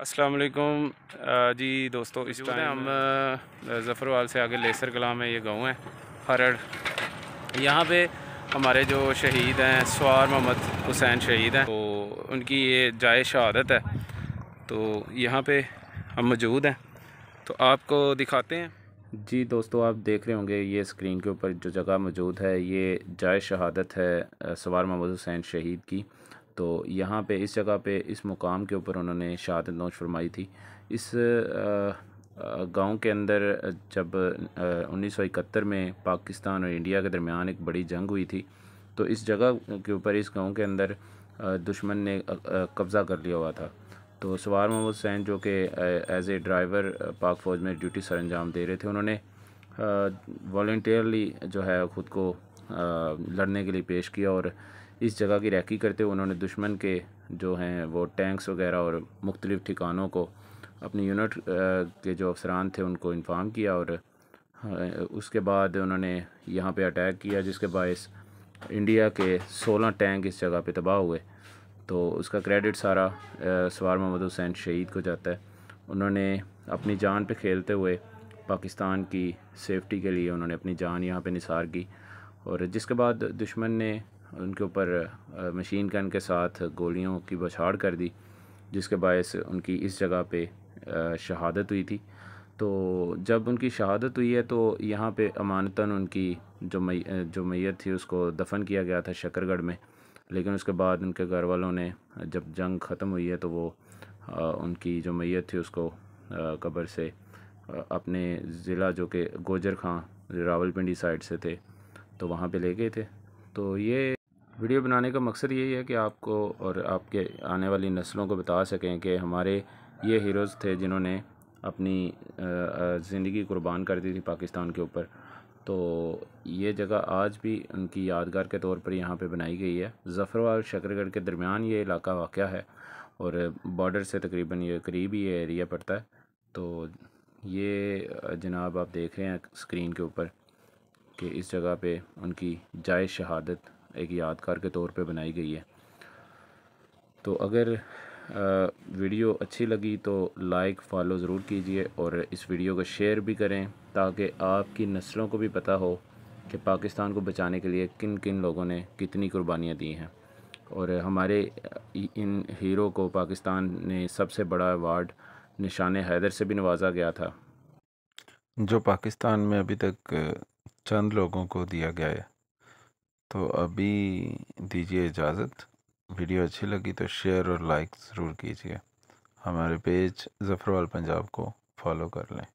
अस्सलाम वालेकुम जी दोस्तों इस टाइम हम ज़फ़रवाल से आगे लेसर कला में ये गाँव है हरड़ यहाँ पे हमारे जो शहीद हैं सवार मोहम्मद हुसैन शहीद हैं तो उनकी ये जाय शहादत है तो यहाँ पे हम मौजूद हैं तो आपको दिखाते हैं जी दोस्तों आप देख रहे होंगे ये स्क्रीन के ऊपर जो जगह मौजूद है ये जाय शहादत है सवार मोहम्मद हुसैन शहीद की तो यहाँ पे इस जगह पे इस मुकाम के ऊपर उन्होंने शहादत नोश फरमाई थी इस गांव के अंदर जब उन्नीस सौ इकहत्तर में पाकिस्तान और इंडिया के दरमियान एक बड़ी जंग हुई थी तो इस जगह के ऊपर इस गांव के अंदर दुश्मन ने कब्ज़ा कर लिया हुआ था तो सवार मोहम्मद हुसैन जो कि एज़ ए ड्राइवर पाक फ़ौज में ड्यूटी सर अंजाम दे रहे थे उन्होंने वॉल्टियरली जो है ख़ुद को लड़ने के लिए पेश किया और इस जगह की रैकी करते हुए उन्होंने दुश्मन के जो हैं वो टैंक्स वगैरह और मुख्तलिफ़ ठिकानों को अपनी यूनिट के जो अफसरान थे उनको इन्फॉर्म किया और उसके बाद उन्होंने यहाँ पे अटैक किया जिसके बायस इंडिया के 16 टैंक इस जगह पे तबाह हुए तो उसका क्रेडिट सारा सवार मोहम्मद हुसैन शहीद को जाता है उन्होंने अपनी जान पे खेलते हुए पाकिस्तान की सेफ्टी के लिए उन्होंने अपनी जान यहाँ पे निसार की और जिसके बाद दुश्मन ने उनके ऊपर मशीन गन के साथ गोलियों की बछाड़ कर दी जिसके बायस उनकी इस जगह पे शहादत हुई थी तो जब उनकी शहादत हुई है तो यहाँ पे अमानतन उनकी जो मै जो मैयत थी उसको दफन किया गया था शकरगढ़ में लेकिन उसके बाद उनके घर वालों ने जब जंग ख़त्म हुई है तो वो उनकी जो मैयत थी उसको कब्र से अपने ज़िला जो कि गोजर खां रावलपिंडी साइड से थे तो वहाँ पे ले गए थे तो ये वीडियो बनाने का मकसद यही है कि आपको और आपके आने वाली नस्लों को बता सकें कि हमारे ये हीरोज़ थे जिन्होंने अपनी ज़िंदगी कुर्बान कर दी थी पाकिस्तान के ऊपर तो ये जगह आज भी उनकी यादगार के तौर पर यहाँ पे बनाई गई है जफ़रवा और शकरगढ़ के दरमियान ये इलाका वाक़ है और बॉर्डर से तकरीबन ये करीब ही ये एरिया पड़ता है तो ये जनाब आप देख रहे हैं स्क्रीन के ऊपर कि इस जगह पे उनकी जाय शहादत एक यादगार के तौर पे बनाई गई है तो अगर वीडियो अच्छी लगी तो लाइक फॉलो ज़रूर कीजिए और इस वीडियो को शेयर भी करें ताकि आपकी नस्लों को भी पता हो कि पाकिस्तान को बचाने के लिए किन किन लोगों ने कितनी कुर्बानियाँ दी हैं और हमारे इन हीरो को पाकिस्तान ने सबसे बड़ा अवार्ड निशान हैदर से भी नवाजा गया था जो पाकिस्तान में अभी तक चंद लोगों को दिया गया है तो अभी दीजिए इजाज़त वीडियो अच्छी लगी तो शेयर और लाइक ज़रूर कीजिए हमारे पेज ज़फ़रवाल पंजाब को फॉलो कर लें